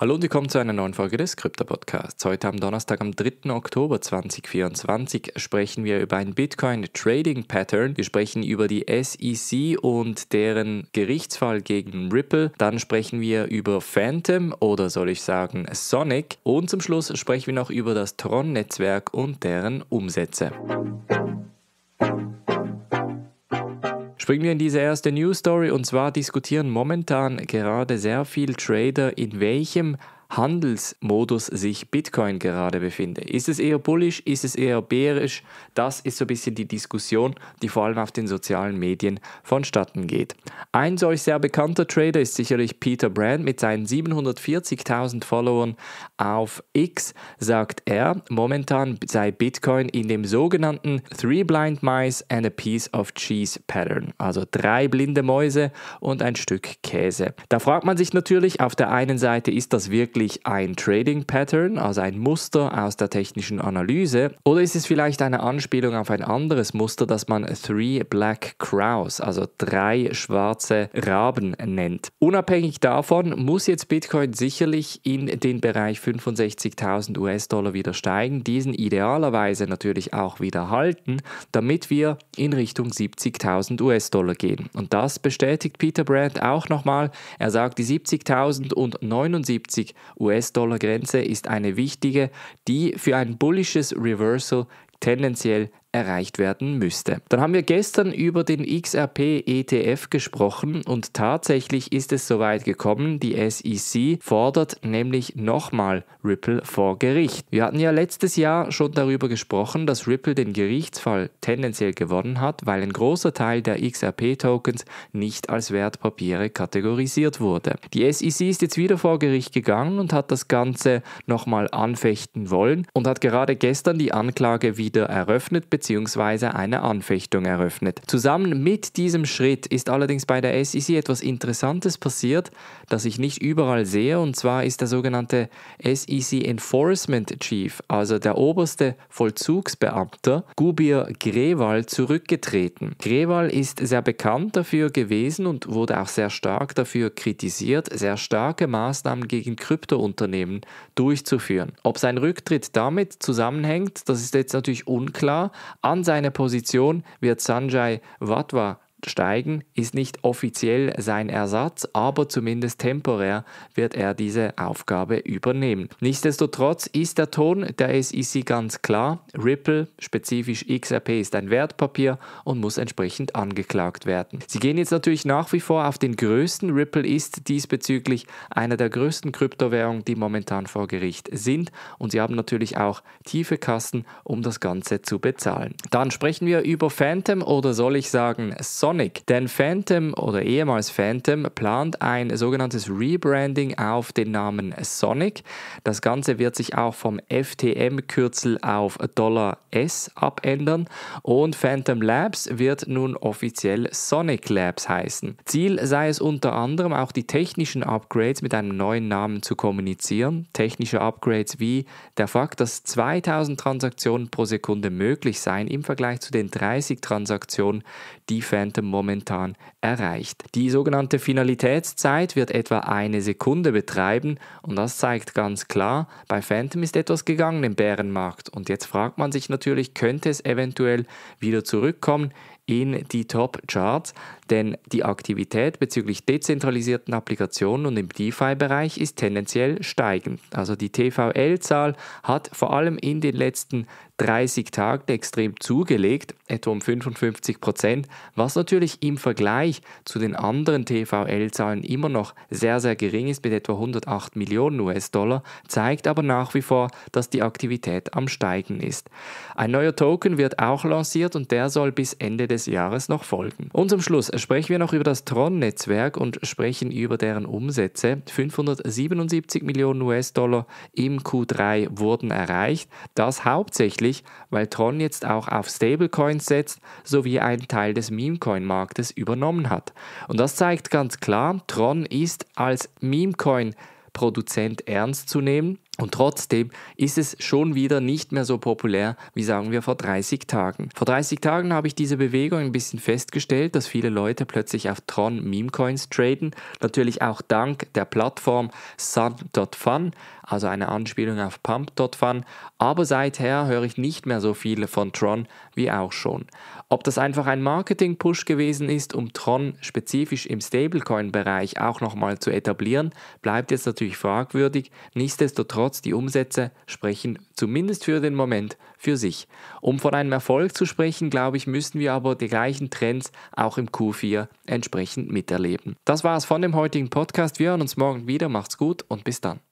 Hallo und willkommen zu einer neuen Folge des Krypto-Podcasts. Heute am Donnerstag, am 3. Oktober 2024, sprechen wir über ein Bitcoin-Trading-Pattern. Wir sprechen über die SEC und deren Gerichtsfall gegen Ripple. Dann sprechen wir über Phantom oder soll ich sagen Sonic. Und zum Schluss sprechen wir noch über das Tron-Netzwerk und deren Umsätze. Musik Springen wir in diese erste News Story und zwar diskutieren momentan gerade sehr viel Trader, in welchem Handelsmodus sich Bitcoin gerade befinde. Ist es eher bullisch, ist es eher bärisch? Das ist so ein bisschen die Diskussion, die vor allem auf den sozialen Medien vonstatten geht. Ein solch sehr bekannter Trader ist sicherlich Peter Brand mit seinen 740.000 Followern auf X, sagt er, momentan sei Bitcoin in dem sogenannten Three Blind Mice and a Piece of Cheese Pattern, also drei blinde Mäuse und ein Stück Käse. Da fragt man sich natürlich auf der einen Seite, ist das wirklich wirklich ein Trading Pattern, also ein Muster aus der technischen Analyse? Oder ist es vielleicht eine Anspielung auf ein anderes Muster, das man Three Black Crows, also drei schwarze Raben nennt? Unabhängig davon muss jetzt Bitcoin sicherlich in den Bereich 65.000 US-Dollar wieder steigen, diesen idealerweise natürlich auch wieder halten, damit wir in Richtung 70.000 US-Dollar gehen. Und das bestätigt Peter Brandt auch nochmal. Er sagt, die 70.000 und 79 US-Dollar-Grenze ist eine wichtige, die für ein bullisches Reversal tendenziell erreicht werden müsste. Dann haben wir gestern über den XRP ETF gesprochen und tatsächlich ist es soweit gekommen. Die SEC fordert nämlich nochmal Ripple vor Gericht. Wir hatten ja letztes Jahr schon darüber gesprochen, dass Ripple den Gerichtsfall tendenziell gewonnen hat, weil ein großer Teil der XRP-Tokens nicht als Wertpapiere kategorisiert wurde. Die SEC ist jetzt wieder vor Gericht gegangen und hat das Ganze nochmal anfechten wollen und hat gerade gestern die Anklage wieder eröffnet bzw. eine Anfechtung eröffnet. Zusammen mit diesem Schritt ist allerdings bei der SEC etwas Interessantes passiert, das ich nicht überall sehe, und zwar ist der sogenannte SEC Enforcement Chief, also der oberste Vollzugsbeamter, Gubir Greval, zurückgetreten. Greval ist sehr bekannt dafür gewesen und wurde auch sehr stark dafür kritisiert, sehr starke Maßnahmen gegen Kryptounternehmen durchzuführen. Ob sein Rücktritt damit zusammenhängt, das ist jetzt natürlich unklar, an seine Position wird Sanjay Vatva steigen, ist nicht offiziell sein Ersatz, aber zumindest temporär wird er diese Aufgabe übernehmen. Nichtsdestotrotz ist der Ton der SEC ganz klar. Ripple, spezifisch XRP, ist ein Wertpapier und muss entsprechend angeklagt werden. Sie gehen jetzt natürlich nach wie vor auf den größten. Ripple ist diesbezüglich einer der größten Kryptowährungen, die momentan vor Gericht sind und sie haben natürlich auch tiefe Kassen, um das Ganze zu bezahlen. Dann sprechen wir über Phantom oder soll ich sagen, Sol Sonic. Denn Phantom oder ehemals Phantom plant ein sogenanntes Rebranding auf den Namen Sonic. Das Ganze wird sich auch vom FTM-Kürzel auf Dollar S abändern und Phantom Labs wird nun offiziell Sonic Labs heißen. Ziel sei es unter anderem auch die technischen Upgrades mit einem neuen Namen zu kommunizieren. Technische Upgrades wie der Fakt, dass 2000 Transaktionen pro Sekunde möglich seien im Vergleich zu den 30 Transaktionen, die Phantom Minute momentan erreicht. Die sogenannte Finalitätszeit wird etwa eine Sekunde betreiben und das zeigt ganz klar, bei Phantom ist etwas gegangen im Bärenmarkt und jetzt fragt man sich natürlich, könnte es eventuell wieder zurückkommen? in die Top-Charts, denn die Aktivität bezüglich dezentralisierten Applikationen und im DeFi-Bereich ist tendenziell steigend. Also die TVL-Zahl hat vor allem in den letzten 30 Tagen extrem zugelegt, etwa um 55 Prozent, was natürlich im Vergleich zu den anderen TVL-Zahlen immer noch sehr, sehr gering ist, mit etwa 108 Millionen US-Dollar, zeigt aber nach wie vor, dass die Aktivität am Steigen ist. Ein neuer Token wird auch lanciert und der soll bis Ende des des Jahres noch folgen. Und zum Schluss sprechen wir noch über das Tron-Netzwerk und sprechen über deren Umsätze. 577 Millionen US-Dollar im Q3 wurden erreicht. Das hauptsächlich, weil Tron jetzt auch auf Stablecoins setzt sowie einen Teil des Memecoin-Marktes übernommen hat. Und das zeigt ganz klar, Tron ist als Memecoin Produzent ernst zu nehmen und trotzdem ist es schon wieder nicht mehr so populär wie sagen wir vor 30 Tagen. Vor 30 Tagen habe ich diese Bewegung ein bisschen festgestellt, dass viele Leute plötzlich auf Tron Meme Coins traden. Natürlich auch dank der Plattform Sun.fun, also eine Anspielung auf Pump.fun. Aber seither höre ich nicht mehr so viele von Tron wie auch schon. Ob das einfach ein Marketing-Push gewesen ist, um Tron spezifisch im Stablecoin-Bereich auch nochmal zu etablieren, bleibt jetzt natürlich fragwürdig. Nichtsdestotrotz Nichtsdestotrotz, die Umsätze sprechen zumindest für den Moment für sich. Um von einem Erfolg zu sprechen, glaube ich, müssen wir aber die gleichen Trends auch im Q4 entsprechend miterleben. Das war es von dem heutigen Podcast. Wir hören uns morgen wieder. Macht's gut und bis dann.